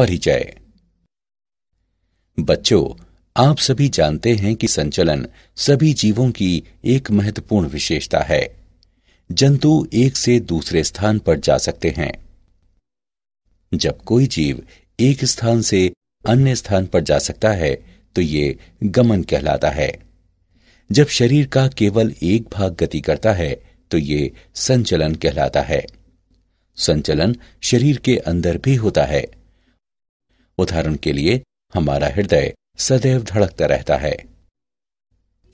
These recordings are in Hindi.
परिचय बच्चों आप सभी जानते हैं कि संचलन सभी जीवों की एक महत्वपूर्ण विशेषता है जंतु एक से दूसरे स्थान पर जा सकते हैं जब कोई जीव एक स्थान से अन्य स्थान पर जा सकता है तो ये गमन कहलाता है जब शरीर का केवल एक भाग गति करता है तो ये संचलन कहलाता है संचलन शरीर के अंदर भी होता है उदाहरण के लिए हमारा हृदय सदैव धड़कता रहता है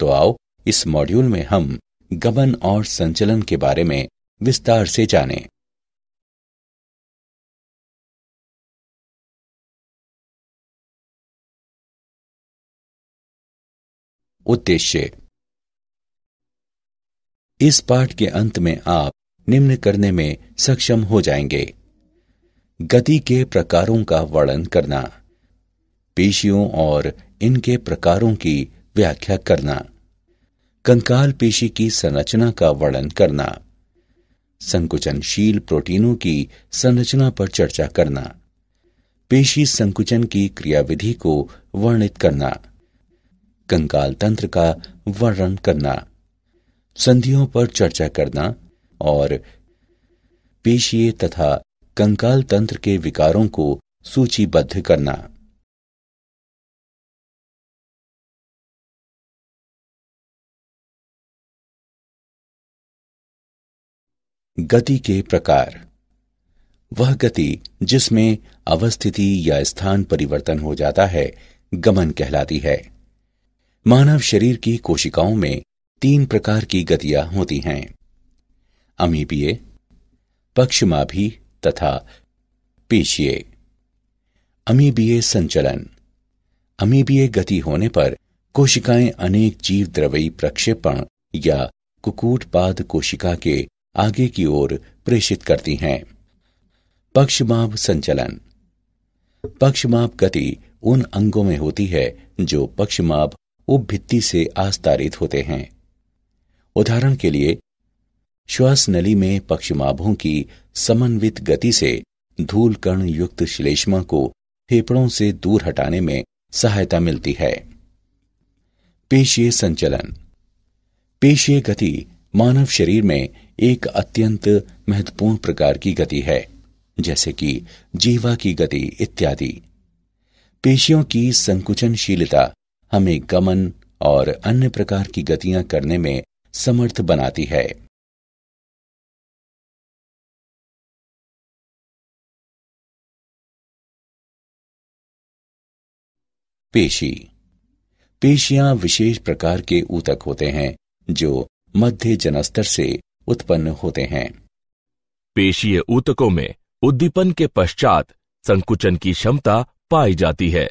तो आओ इस मॉड्यूल में हम गमन और संचलन के बारे में विस्तार से जानें। उद्देश्य इस पाठ के अंत में आप निम्न करने में सक्षम हो जाएंगे गति के प्रकारों का वर्णन करना पेशियों और इनके प्रकारों की व्याख्या करना कंकाल पेशी की संरचना का वर्णन करना संकुचनशील प्रोटीनों की संरचना पर चर्चा करना पेशी संकुचन की क्रियाविधि को वर्णित करना कंकाल तंत्र का वर्णन करना संधियों पर चर्चा करना और पेशीय तथा कंकाल तंत्र के विकारों को सूचीबद्ध करना गति के प्रकार वह गति जिसमें अवस्थिति या स्थान परिवर्तन हो जाता है गमन कहलाती है मानव शरीर की कोशिकाओं में तीन प्रकार की गतियां होती हैं अमीपीय पक्षमाभी तथा पेशिए अमीबीय संचलन अमीबीय गति होने पर कोशिकाएं अनेक जीव द्रवी प्रक्षेपण या कुकुटपाद कोशिका के आगे की ओर प्रेषित करती हैं पक्षमाप संचलन पक्षमाप गति उन अंगों में होती है जो पक्षमाप उपभित्ति से आस्तारित होते हैं उदाहरण के लिए श्वास नली में पक्षमाभों की समन्वित गति से धूल कण युक्त श्लेष्मा को फेफड़ों से दूर हटाने में सहायता मिलती है पेशीय संचलन पेशीय गति मानव शरीर में एक अत्यंत महत्वपूर्ण प्रकार की गति है जैसे कि जीवा की गति इत्यादि पेशियों की संकुचनशीलता हमें गमन और अन्य प्रकार की गतियां करने में समर्थ बनाती है पेशी पेशियां विशेष प्रकार के ऊतक होते हैं जो मध्य जनस्तर से उत्पन्न होते हैं पेशीय ऊतकों में उद्दीपन के पश्चात संकुचन की क्षमता पाई जाती है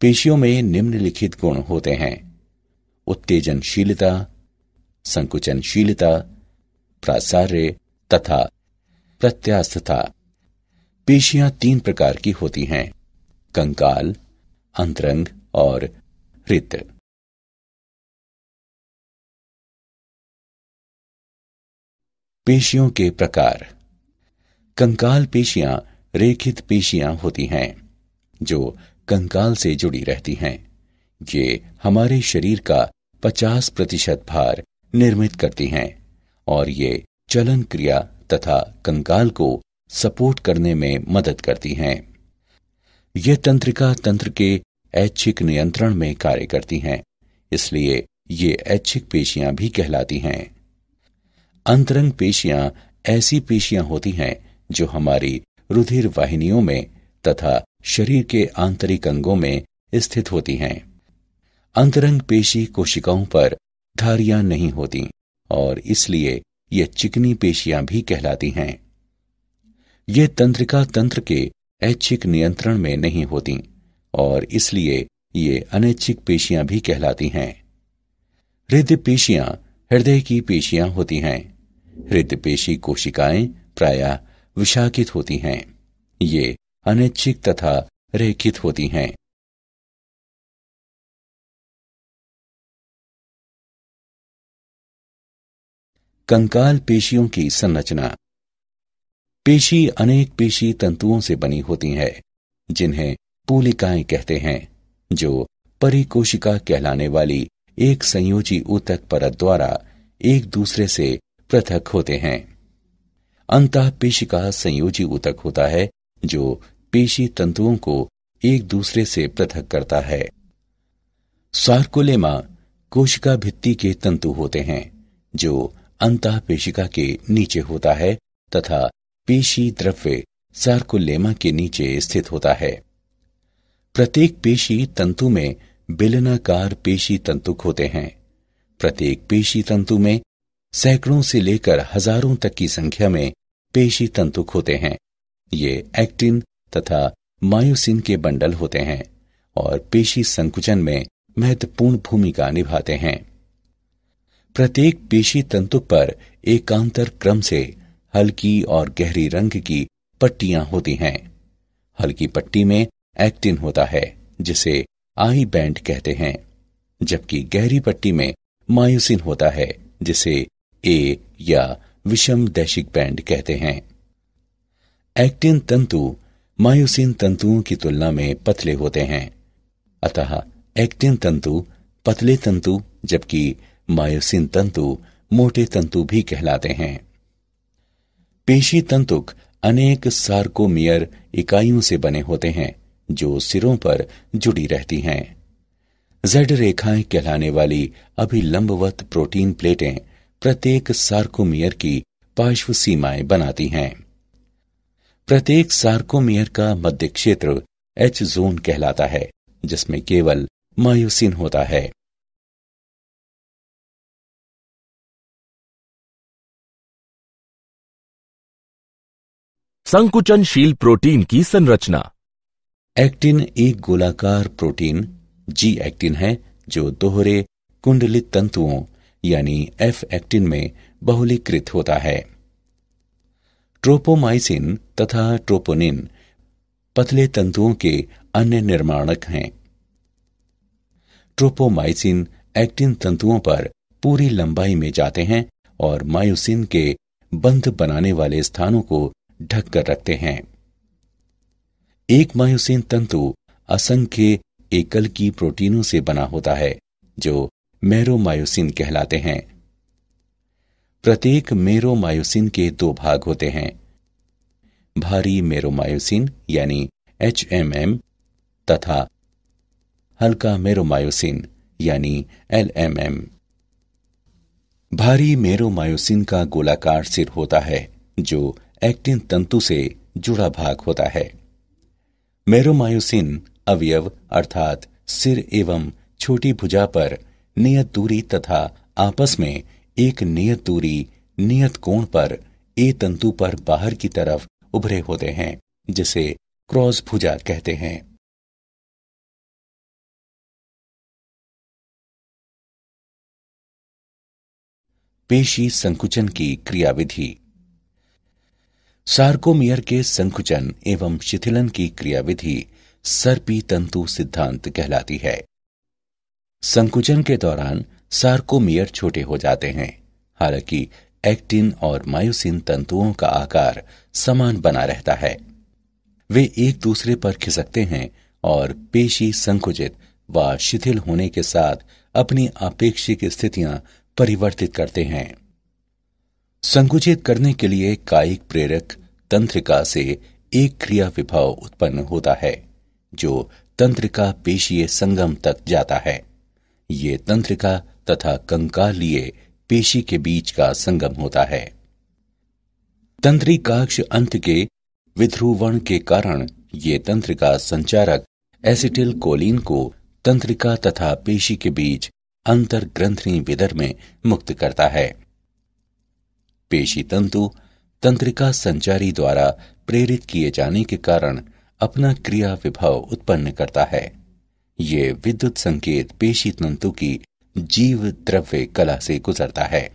पेशियों में निम्नलिखित गुण होते हैं उत्तेजनशीलता संकुचनशीलता प्रासार्य तथा प्रत्यास्थता पेशियां तीन प्रकार की होती हैं कंकाल अंतरंग और रित पेशियों के प्रकार कंकाल पेशियां रेखित पेशियां होती हैं जो कंकाल से जुड़ी रहती हैं ये हमारे शरीर का 50 प्रतिशत भार निर्मित करती हैं और ये चलन क्रिया तथा कंकाल को सपोर्ट करने में मदद करती हैं ये तंत्रिका तंत्र के ऐच्छिक नियंत्रण में कार्य करती हैं इसलिए ये ऐच्छिक पेशियां भी कहलाती हैं अंतरंग पेशियां ऐसी पेशियां होती हैं जो हमारी रुधिर वाहिनियों में तथा शरीर के आंतरिक अंगों में स्थित होती हैं अंतरंग पेशी कोशिकाओं पर धारियां नहीं होती और इसलिए ये चिकनी पेशियां भी कहलाती हैं ये तंत्रिका तंत्र के ऐच्छिक नियंत्रण में नहीं होती और इसलिए ये अनैच्छिक पेशियां भी कहलाती हैं हृदय पेशियां हृदय की पेशियां होती हैं हृदय पेशी कोशिकाएं प्रायः विशाखित होती हैं ये अनैच्छिक तथा रेखित होती हैं कंकाल पेशियों की संरचना पेशी अनेक पेशी तंतुओं से बनी होती है जिन्हें पोलिकाएं कहते हैं जो परिकोशिका कहलाने वाली एक संयोजी ऊतक परत द्वारा एक दूसरे से पृथक होते हैं अंत पेशिका संयोजी ऊतक होता है जो पेशी तंतुओं को एक दूसरे से पृथक करता है सार्कोलेमा कोशिका भित्ति के तंतु होते हैं जो अंत पेशिका के नीचे होता है तथा पेशी द्रव्य सार्कुलेमा के नीचे स्थित होता है प्रत्येक पेशी तंतु में बिलनाकार पेशी तंतुक होते हैं प्रत्येक पेशी तंतु में सैकड़ों से लेकर हजारों तक की संख्या में पेशी तंतुक होते हैं ये एक्टिन तथा मायोसिन के बंडल होते हैं और पेशी संकुचन में महत्वपूर्ण भूमिका निभाते हैं प्रत्येक पेशी तंतु पर एकांतर क्रम से हल्की और गहरी रंग की पट्टियां होती हैं हल्की पट्टी में एक्टिन होता है जिसे आई बैंड कहते हैं जबकि गहरी पट्टी में मायोसिन होता है जिसे ए या विषम दैशिक बैंड कहते हैं एक्टिन तंतु मायोसिन तंतुओं की तुलना में पतले होते हैं अतः एक्टिन तंतु पतले तंतु जबकि मायोसिन तंतु मोटे तंतु भी कहलाते हैं पेशी तंतुक अनेक सार्कोमियर इकाइयों से बने होते हैं जो सिरों पर जुड़ी रहती हैं जेड रेखाएं कहलाने वाली अभिलंबवत प्रोटीन प्लेटें प्रत्येक सार्कोमियर की पार्श्व सीमाएं बनाती हैं प्रत्येक सार्कोमियर का मध्य क्षेत्र एच जोन कहलाता है जिसमें केवल मायोसिन होता है संकुचनशील प्रोटीन की संरचना एक्टिन एक गोलाकार प्रोटीन जी एक्टिन है जो दोहरे कुंडलित तंतुओं यानी एफ एक्टिन में बहुलीकृत होता है ट्रोपोमाइसिन तथा ट्रोपोनिन पतले तंतुओं के अन्य निर्माणक हैं ट्रोपोमाइसिन एक्टिन तंतुओं पर पूरी लंबाई में जाते हैं और मायोसिन के बंध बनाने वाले स्थानों को ढक कर रखते हैं एक मायोसिन तंतु असंख्य एकल की प्रोटीनों से बना होता है जो मेरोमायोसिन कहलाते हैं प्रत्येक मेरोमायोसिन के दो भाग होते हैं भारी मेरोमायोसिन यानी एच एम एम तथा हल्का मेरोमायोसिन यानी एल एम एम भारी मेरोमायोसिन का गोलाकार सिर होता है जो एक्टिन तंतु से जुड़ा भाग होता है मेरोमायोसिन अवयव अर्थात सिर एवं छोटी भुजा पर नियत दूरी तथा आपस में एक नियत दूरी नियत कोण पर ए तंतु पर बाहर की तरफ उभरे होते हैं जिसे क्रॉस भुजा कहते हैं पेशी संकुचन की क्रियाविधि सार्कोमियर के संकुचन एवं शिथिलन की क्रियाविधि सर्पी तंतु सिद्धांत कहलाती है संकुचन के दौरान सार्कोमियर छोटे हो जाते हैं हालांकि एक्टिन और मायोसिन तंतुओं का आकार समान बना रहता है वे एक दूसरे पर खिसकते हैं और पेशी संकुचित व शिथिल होने के साथ अपनी अपेक्षिक स्थितियां परिवर्तित करते हैं संकुचित करने के लिए कायिक प्रेरक तंत्रिका से एक क्रिया विभाव उत्पन्न होता है जो तंत्रिका पेशीय संगम तक जाता है ये तंत्रिका तथा कंकालीय पेशी के बीच का संगम होता है तंत्रिकाक्ष अंत के विध्रुवण के कारण ये तंत्रिका संचारक एसिटिल कोलिन को तंत्रिका तथा पेशी के बीच अंतर ग्रंथनी विदर में मुक्त करता है पेशी तंतु तंत्रिका संचारी द्वारा प्रेरित किए जाने के कारण अपना क्रिया विभव उत्पन्न करता है ये विद्युत संकेत पेशी तंतु की जीव द्रव्य कला से गुजरता है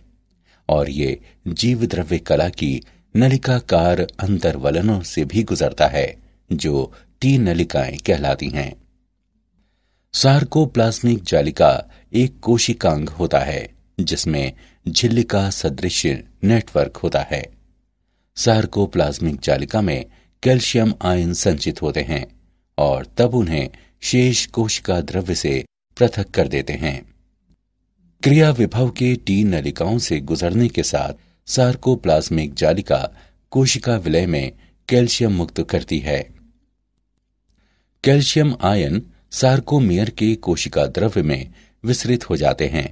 और ये जीव द्रव्य कला की नलिकाकार अंतरवलनों से भी गुजरता है जो टी नलिकाएं कहलाती हैं सार्कोप्लाज्मिक जालिका एक कोशिकांग होता है जिसमें झिल्लिका सदृश नेटवर्क होता है सार्कोप्लाज्मिक जालिका में कैल्शियम आयन संचित होते हैं और तब उन्हें शेष कोशिका द्रव्य से पृथक कर देते हैं क्रिया विभव के टी नलिकाओं से गुजरने के साथ सार्कोप्लाज्मिक जालिका कोशिका विलय में कैल्शियम मुक्त करती है कैल्शियम आयन सार्कोमियर के कोशिका द्रव्य में विसरित हो जाते हैं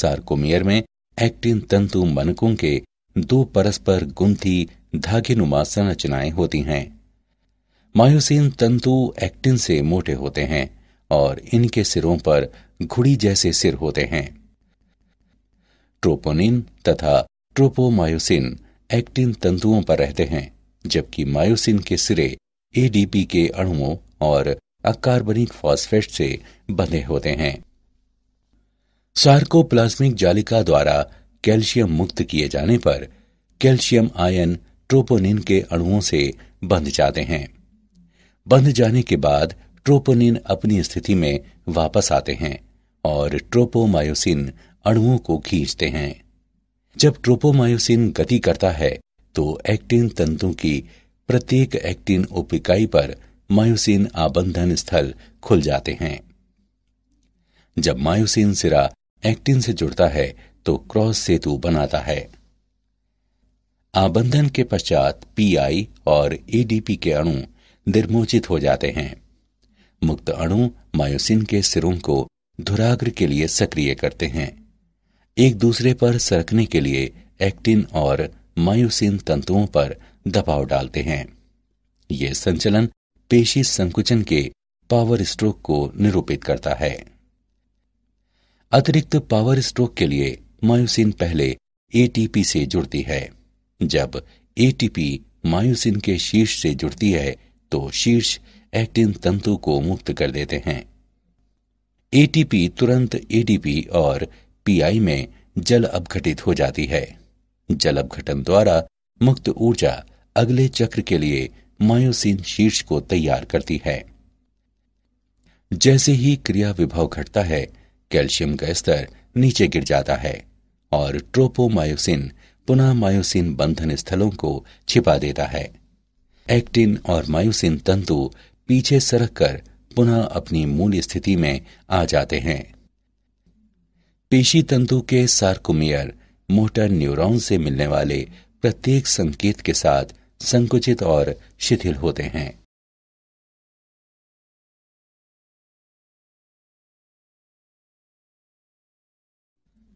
सार्कोमियर में एक्टिन तंतु मनकों के दो परस्पर गुंथी धागेनुमा संरचनाएं होती हैं मायोसिन तंतु एक्टिन से मोटे होते हैं और इनके सिरों पर घुड़ी जैसे सिर होते हैं ट्रोपोनिन तथा ट्रोपोमायोसिन एक्टिन तंतुओं पर रहते हैं जबकि मायोसिन के सिरे एडीपी के अणुओं और अकार्बनिक फॉस्फेट से बंधे होते हैं सार्कोप्लाज्मिक जालिका द्वारा कैल्शियम मुक्त किए जाने पर कैल्शियम आयन ट्रोपोनिन के अणुओं से बंध जाते हैं बंध जाने के बाद ट्रोपोनिन अपनी स्थिति में वापस आते हैं और ट्रोपोमायोसिन अणुओं को खींचते हैं जब ट्रोपोमायोसिन गति करता है तो एक्टिन तंतु की प्रत्येक एक्टिन ओपिकाई पर मायोसिन आबंधन स्थल खुल जाते हैं जब मायोसिन सिरा एक्टिन से जुड़ता है तो क्रॉस सेतु बनाता है आबंधन के पश्चात पीआई और एडीपी के अणु निर्मोचित हो जाते हैं मुक्त अणु मायोसिन के सिरों को धुराग्र के लिए सक्रिय करते हैं एक दूसरे पर सरकने के लिए एक्टिन और मायोसिन तंतुओं पर दबाव डालते हैं ये संचलन पेशी संकुचन के पावर स्ट्रोक को निरूपित करता है अतिरिक्त पावर स्ट्रोक के लिए मायोसिन पहले एटीपी से जुड़ती है जब एटीपी मायोसिन के शीर्ष से जुड़ती है तो शीर्ष एक्टिन तंतु को मुक्त कर देते हैं एटीपी तुरंत एडीपी और पीआई में जल अपघटित हो जाती है जल अपघटन द्वारा मुक्त ऊर्जा अगले चक्र के लिए मायोसिन शीर्ष को तैयार करती है जैसे ही क्रिया विभव घटता है कैल्शियम का स्तर नीचे गिर जाता है और ट्रोपोमायोसिन पुनः मायोसिन बंधन स्थलों को छिपा देता है एक्टिन और मायोसिन तंतु पीछे सरक कर पुनः अपनी मूल स्थिति में आ जाते हैं पेशी तंतु के सार्कोमियर मोटर न्यूरॉन से मिलने वाले प्रत्येक संकेत के साथ संकुचित और शिथिल होते हैं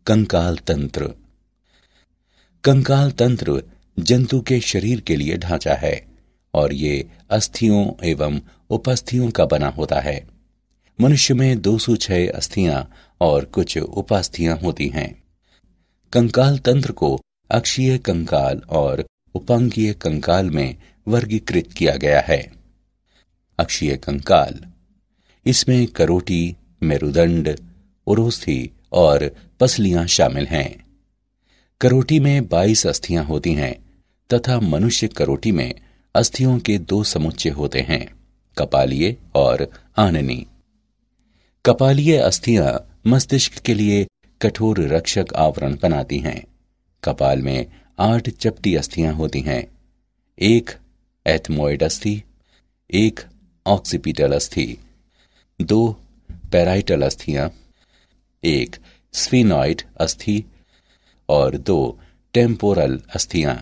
कंकाल तंत्र कंकाल तंत्र जंतु के शरीर के लिए ढांचा है और ये अस्थियों एवं उपस्थियों का बना होता है मनुष्य में 206 अस्थियां और कुछ उपास्थियां होती हैं कंकाल तंत्र को अक्षीय कंकाल और उपांगीय कंकाल में वर्गीकृत किया गया है अक्षीय कंकाल इसमें करोटी मेरुदंड उरोस्थी और पसलियां शामिल हैं करोटी में 22 अस्थियां होती हैं तथा मनुष्य करोटी में अस्थियों के दो समुच्चय होते हैं कपालीय और आननी कपालीय अस्थियां मस्तिष्क के लिए कठोर रक्षक आवरण बनाती हैं कपाल में आठ चपटी अस्थियां होती हैं एक एथमोइड अस्थि एक ऑक्सीपिटल अस्थि दो पैराइटल अस्थियां एक स्फीनॉइड अस्थि और दो टेम्पोरल अस्थियां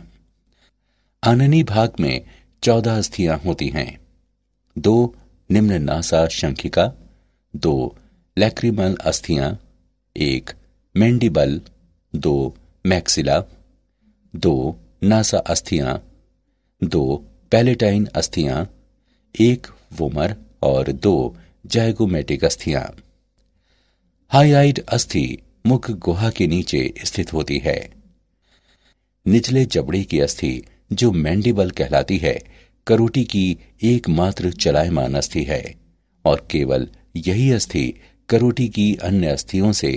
आननी भाग में चौदह अस्थियां होती हैं दो निम्न नासा शंखिका दो लैक्रिमल अस्थियां एक मेंडिबल दो मैक्सिला दो नासा अस्थियां दो पैलेटाइन अस्थियां एक वोमर और दो जैगोमेटिक अस्थियां हाईलाइट अस्थि मुख गुहा के नीचे स्थित होती है निचले जबड़े की अस्थि जो मैंडिबल कहलाती है करोटी की एकमात्र चलायमान अस्थि है और केवल यही अस्थि करोटी की अन्य अस्थियों से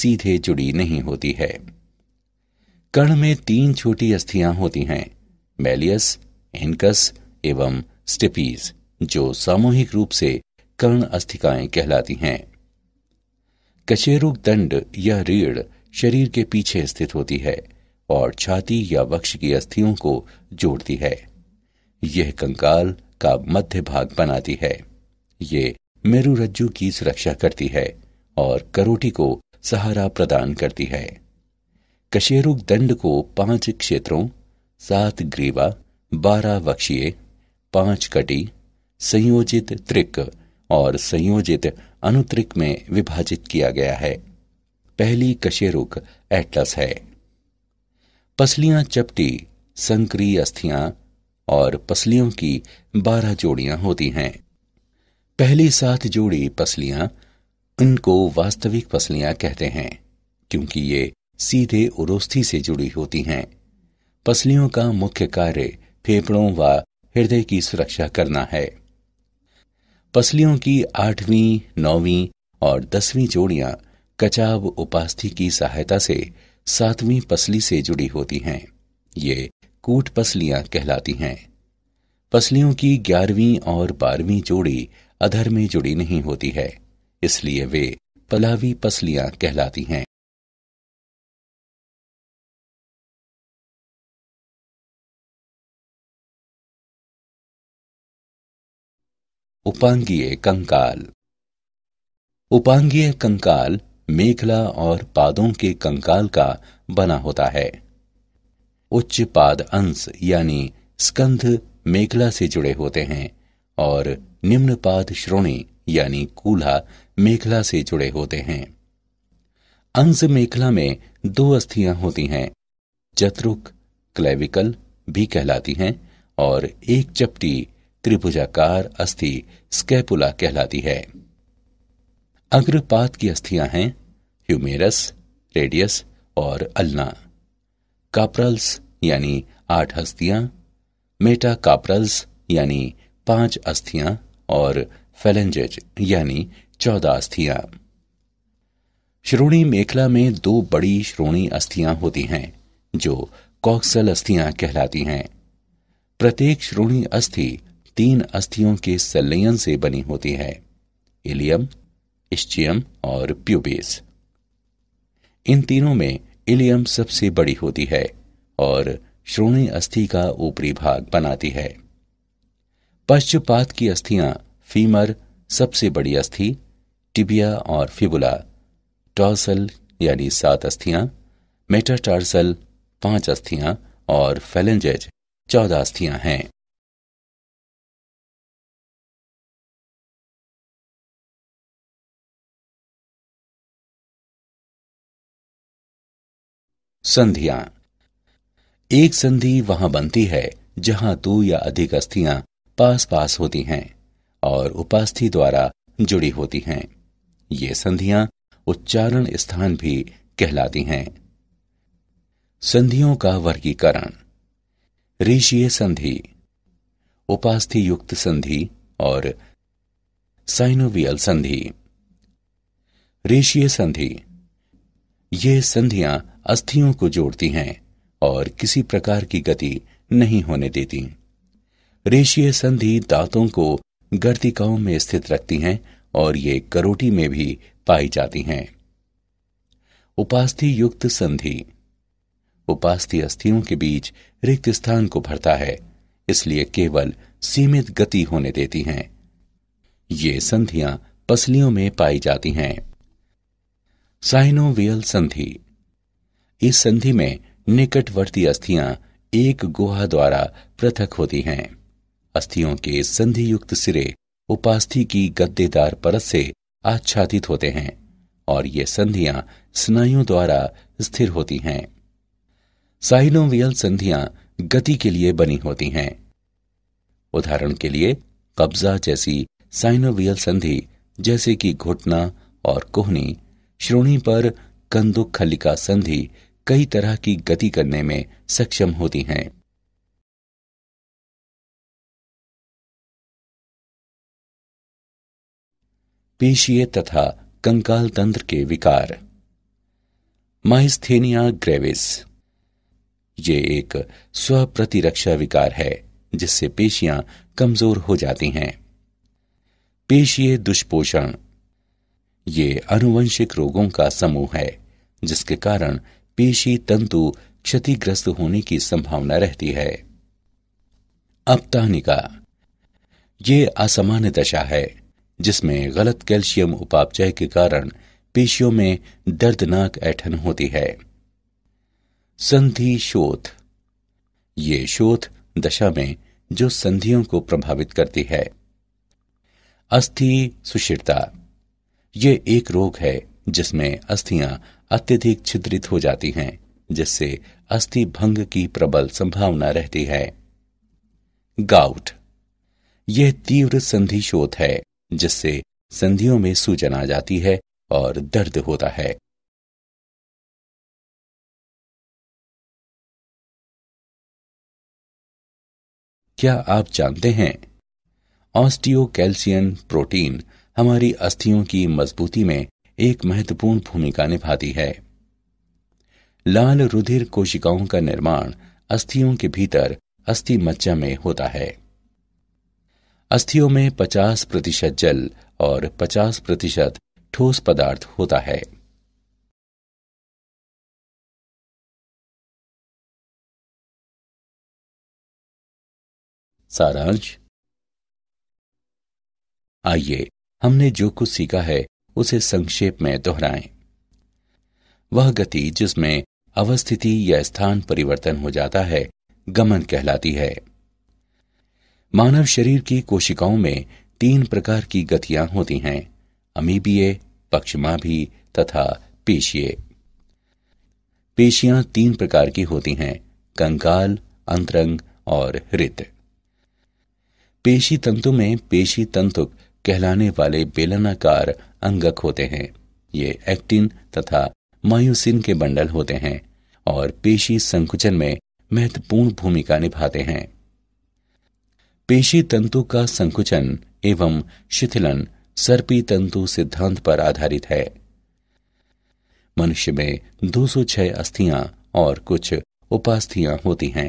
सीधे जुड़ी नहीं होती है कर्ण में तीन छोटी अस्थियां होती हैं मेलियस इनकस एवं स्टिपीज जो सामूहिक रूप से कर्ण अस्थिकाएं कहलाती हैं कचेरुक दंड या रीढ़ शरीर के पीछे स्थित होती है और छाती या वक्ष की अस्थियों को जोड़ती है यह कंकाल का मध्य भाग बनाती है ये मेरु रज्जु की सुरक्षा करती है और करोटी को सहारा प्रदान करती है कशेरुक दंड को पांच क्षेत्रों सात ग्रीवा बारह वक्षीय पांच कटी संयोजित त्रिक और संयोजित अनुत्रिक में विभाजित किया गया है पहली कशेरुक एटलस है पसलियां चपटी संक्रिय अस्थियां और पसलियों की बारह जोड़ियां होती हैं पहली सात जोड़ी पसलियां इनको वास्तविक पसलियां कहते हैं क्योंकि ये सीधे उरोस्थी से जुड़ी होती हैं पसलियों का मुख्य कार्य फेफड़ों व हृदय की सुरक्षा करना है पसलियों की आठवीं नौवीं और दसवीं जोड़ियां कचाब उपास्थि की सहायता से सातवीं पसली से जुड़ी होती हैं ये कूट पसलियां कहलाती हैं पसलियों की ग्यारहवीं और बारहवीं जोड़ी अधर में जुड़ी नहीं होती है इसलिए वे पलावी पसलियां कहलाती हैं उपांगीय कंकाल उपांगीय कंकाल मेखला और पादों के कंकाल का बना होता है उच्च पाद अंश यानी स्कंध मेखला से जुड़े होते हैं और निम्न पाद श्रोणी यानी कूल्हा मेखला से जुड़े होते हैं अंश मेखला में दो अस्थियां होती हैं जत्रुक क्लेविकल भी कहलाती हैं और एक चपटी त्रिभुजाकार अस्थि स्कैपुला कहलाती है अग्रपात की अस्थियां हैं ह्यूमेरस रेडियस और अल्ना काप्रल्स यानी आठ हस्तियां मेटा काप्रल्स यानी पांच अस्थियां और फेलेंजेज यानी चौदह अस्थियां श्रोणी मेखला में दो बड़ी श्रोणी अस्थियां होती हैं जो कॉक्सल अस्थियां कहलाती हैं प्रत्येक श्रोणी अस्थि तीन अस्थियों के संलयन से बनी होती है इलियम इश्चियम और प्यूबेस इन तीनों में इलियम सबसे बड़ी होती है और श्रोणी अस्थि का ऊपरी भाग बनाती है पश्चपात की अस्थियां फीमर सबसे बड़ी अस्थि टिबिया और फिबुला टॉसल यानी सात अस्थियां मेटाटार्सल पांच अस्थियां और फेलेंजेज चौदह अस्थियां हैं संधियां एक संधि वहां बनती है जहां दो या अधिक अस्थियां पास पास होती हैं और उपास्थि द्वारा जुड़ी होती हैं ये संधियां उच्चारण स्थान भी कहलाती हैं संधियों का वर्गीकरण रेशीय संधि उपास्थि युक्त संधि और साइनोवियल संधि रेशीय संधि ये संधियां अस्थियों को जोड़ती हैं और किसी प्रकार की गति नहीं होने देती रेशीय संधि दांतों को गर्तिकाओं में स्थित रखती हैं और ये करोटी में भी पाई जाती हैं उपास्थि युक्त संधि उपास्थि अस्थियों के बीच रिक्त स्थान को भरता है इसलिए केवल सीमित गति होने देती हैं ये संधियां पसलियों में पाई जाती हैं साइनोवियल संधि इस संधि में निकटवर्ती अस्थियां एक गुहा द्वारा पृथक होती हैं अस्थियों के संधि युक्त सिरे उपास्थि की गद्देदार परत से आच्छादित होते हैं और ये संधियां स्नायुओं द्वारा स्थिर होती हैं साइनोवियल संधियां गति के लिए बनी होती हैं उदाहरण के लिए कब्जा जैसी साइनोवियल संधि जैसे कि घुटना और कोहनी श्रोणी पर कंदुखलिका संधि कई तरह की गति करने में सक्षम होती हैं पेशीय तथा कंकाल तंत्र के विकार माइस्थेनिया ग्रेविस ये एक स्वप्रतिरक्षा विकार है जिससे पेशियां कमजोर हो जाती हैं पेशीय दुष्पोषण ये अनुवंशिक रोगों का समूह है जिसके कारण पेशी तंतु क्षतिग्रस्त होने की संभावना रहती है अपतानिका ये असामान्य दशा है जिसमें गलत कैल्शियम उपापचय के कारण पेशियों में दर्दनाक ऐठन होती है संधि शोथ ये शोथ दशा में जो संधियों को प्रभावित करती है अस्थि सुशिरता ये एक रोग है जिसमें अस्थियां अत्यधिक छिद्रित हो जाती हैं जिससे अस्थि भंग की प्रबल संभावना रहती है गाउट यह तीव्र संधि शोध है जिससे संधियों में सूजन आ जाती है और दर्द होता है क्या आप जानते हैं ऑस्टियो प्रोटीन हमारी अस्थियों की मजबूती में एक महत्वपूर्ण भूमिका निभाती है लाल रुधिर कोशिकाओं का निर्माण अस्थियों के भीतर अस्थि मज्जा में होता है अस्थियों में 50 प्रतिशत जल और 50 प्रतिशत ठोस पदार्थ होता है सारांश आइए हमने जो कुछ सीखा है उसे संक्षेप में दोहराएं वह गति जिसमें अवस्थिति या स्थान परिवर्तन हो जाता है गमन कहलाती है मानव शरीर की कोशिकाओं में तीन प्रकार की गतियां होती हैं अमीबीय पक्षमाभी तथा पेशिये पेशियां तीन प्रकार की होती हैं कंकाल अंतरंग और हृत पेशी तंतु में पेशी तंतुक कहलाने वाले बेलनाकार अंगक होते हैं ये एक्टिन तथा मायोसिन के बंडल होते हैं और पेशी संकुचन में महत्वपूर्ण भूमिका निभाते हैं पेशी तंतु का संकुचन एवं शिथिलन सर्पी तंतु सिद्धांत पर आधारित है मनुष्य में 206 अस्थियां और कुछ उपास्थियां होती हैं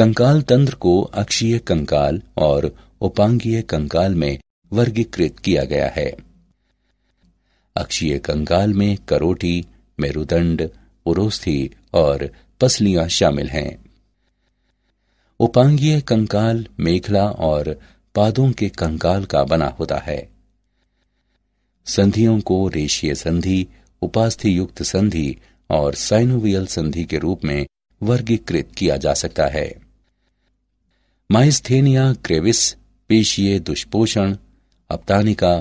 कंकाल तंत्र को अक्षीय कंकाल और उपांगीय कंकाल में वर्गीकृत किया गया है अक्षीय कंकाल में करोटी मेरुदंड उरोस्थी और पसलियां शामिल हैं उपांगीय कंकाल मेखला और पादों के कंकाल का बना होता है संधियों को रेशीय संधि उपास्थि युक्त संधि और साइनोवियल संधि के रूप में वर्गीकृत किया जा सकता है माइस्थेनिया ग्रेविस पेशीय दुष्पोषण अपतानिका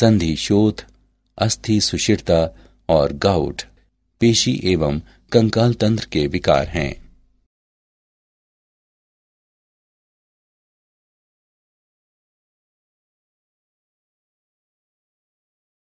संधि शोथ अस्थि सुशिरता और गाउट पेशी एवं कंकाल तंत्र के विकार हैं